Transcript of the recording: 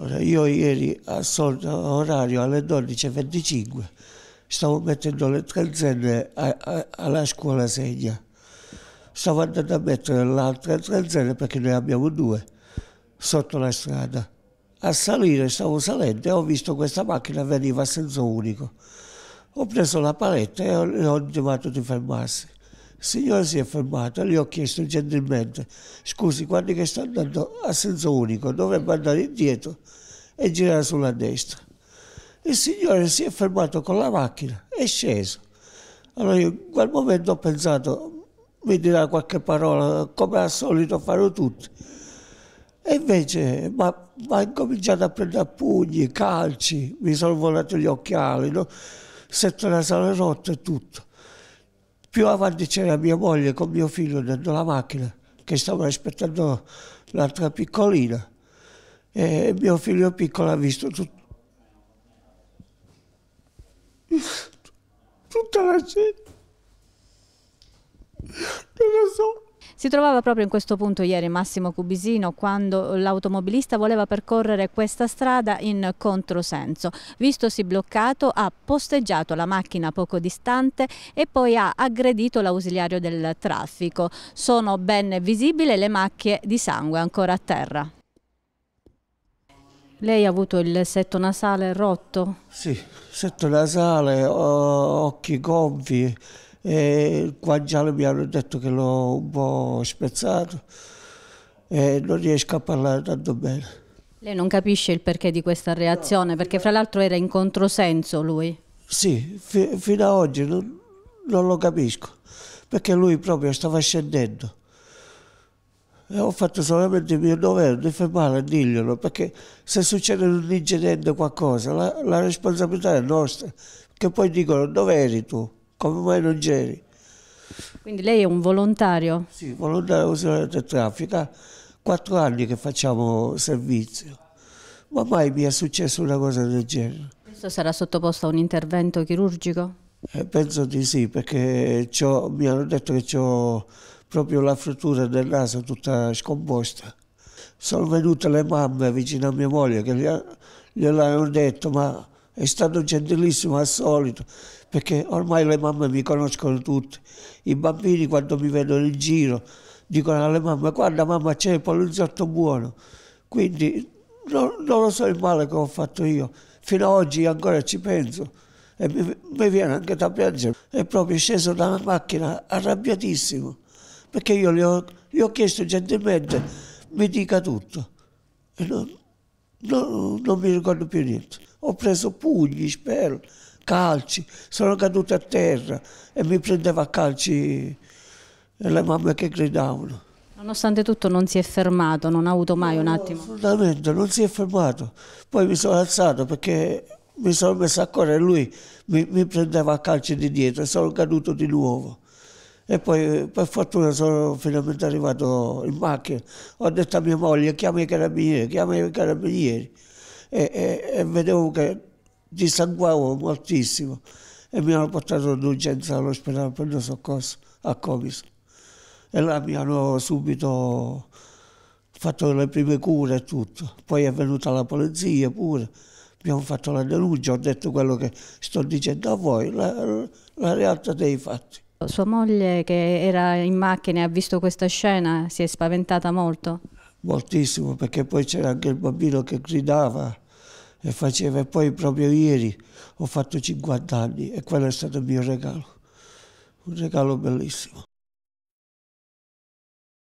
Allora, io ieri al solito orario alle 12.25 stavo mettendo le calzelle a, a, alla scuola segna. Stavo andando a mettere l'altra calzella perché ne abbiamo due sotto la strada. A salire, stavo salendo e ho visto questa macchina veniva a senso unico. Ho preso la paletta e ho, e ho intimato di fermarsi. Il signore si è fermato e gli ho chiesto gentilmente, scusi, quando che sta andando a senso unico, dovrebbe andare indietro e girare sulla destra. Il signore si è fermato con la macchina, è sceso. Allora io in quel momento ho pensato, mi dirà qualche parola, come al solito farò tutti. E invece mi ha incominciato a prendere pugni, calci, mi sono volati gli occhiali, no? sette nasale rotta e tutto. Più avanti c'era mia moglie con mio figlio dentro la macchina che stavano aspettando l'altra piccolina e mio figlio piccolo ha visto tut... tutta la gente. Non lo so. Si trovava proprio in questo punto ieri Massimo Cubisino quando l'automobilista voleva percorrere questa strada in controsenso. Vistosi bloccato ha posteggiato la macchina poco distante e poi ha aggredito l'ausiliario del traffico. Sono ben visibili le macchie di sangue ancora a terra. Lei ha avuto il setto nasale rotto? Sì, setto nasale, occhi gonfi, e qua già mi hanno detto che l'ho un po' spezzato e non riesco a parlare tanto bene. Lei non capisce il perché di questa reazione, perché fra l'altro era in controsenso lui. Sì, fi fino ad oggi non, non lo capisco, perché lui proprio stava scendendo. E ho fatto solamente il mio dovere di fermare e dirglielo, perché se succede un incidente qualcosa, la, la responsabilità è nostra, che poi dicono dove eri tu? come mai non c'eri? Quindi lei è un volontario? Sì, volontario funzionario traffica, quattro anni che facciamo servizio, ma mai mi è successa una cosa del genere. Questo sarà sottoposto a un intervento chirurgico? Eh, penso di sì, perché mi hanno detto che ho proprio la frattura del naso tutta scomposta. Sono venute le mamme vicino a mia moglie che gliel'hanno detto, ma è stato gentilissimo al solito, perché ormai le mamme mi conoscono tutte, i bambini quando mi vedono in giro dicono alle mamme guarda mamma c'è il poliziotto buono, quindi non, non, lo so il male che ho fatto io, fino ad oggi ancora ci penso e mi, mi viene anche da piangere, è proprio sceso dalla macchina arrabbiatissimo, perché io gli ho, gli ho chiesto gentilmente mi dica tutto e non, non, non mi ricordo più niente. Ho preso pugni, spero, calci, sono caduto a terra e mi prendeva a calci eh, le mamme che gridavano. Nonostante tutto non si è fermato, non ha avuto mai no, un attimo? Assolutamente, non si è fermato. Poi mi sono alzato perché mi sono messo a correre e lui mi, mi, prendeva a calci di dietro e sono caduto di nuovo. E poi per fortuna sono finalmente arrivato in macchina. Ho detto a mia moglie, chiama i carabinieri, chiama i carabinieri e, e, e vedevo che dissanguavo moltissimo e mi hanno portato d'urgenza all'ospedale per pronto soccorso a Comiso e là mi hanno subito fatto le prime cure e tutto. Poi è venuta la polizia pure, abbiamo fatto la denuncia, ho detto quello che sto dicendo a voi, la, la realtà dei fatti. Sua moglie che era in macchina e ha visto questa scena si è spaventata molto? moltissimo, perché poi c'era anche il bambino che gridava e faceva, e poi proprio ieri ho fatto 50 anni e quello è stato il mio regalo, un regalo bellissimo.